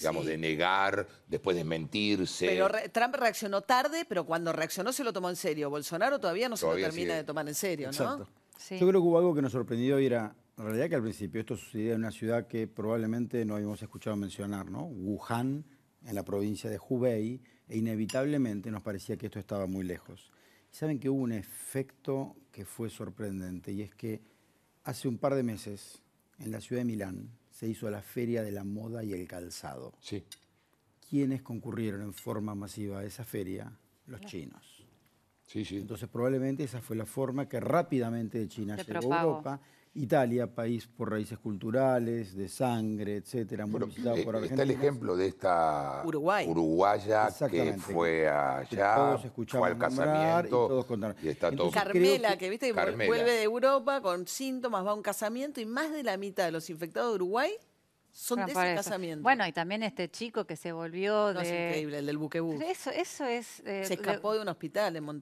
digamos, de negar, después de mentirse. Pero Trump reaccionó tarde, pero cuando reaccionó se lo tomó en serio. Bolsonaro todavía no se lo termina de tomar en serio, ¿no? Yo creo que hubo algo que nos sorprendió y era, en realidad que al principio esto sucedía en una ciudad que probablemente no habíamos escuchado mencionar, ¿no? Wuhan, en la provincia de Hubei, e inevitablemente nos parecía que esto estaba muy lejos. saben que hubo un efecto que fue sorprendente, y es que hace un par de meses en la ciudad de Milán se hizo la Feria de la Moda y el Calzado. Sí. ¿Quiénes concurrieron en forma masiva a esa feria? Los chinos. Entonces probablemente esa fue la forma que rápidamente de China llegó a Europa. Italia, país por raíces culturales, de sangre, etcétera, eh, Está el ejemplo de esta uruguaya que fue allá, fue al casamiento y Carmela, que, viste vuelve de Europa con síntomas, va a un casamiento y más de la mitad de los infectados de Uruguay son de ese casamiento. Bueno, y también este chico que se volvió no, es increíble, el del buquebús. Eso, es... Eh, se escapó de... un hospital en Monterrey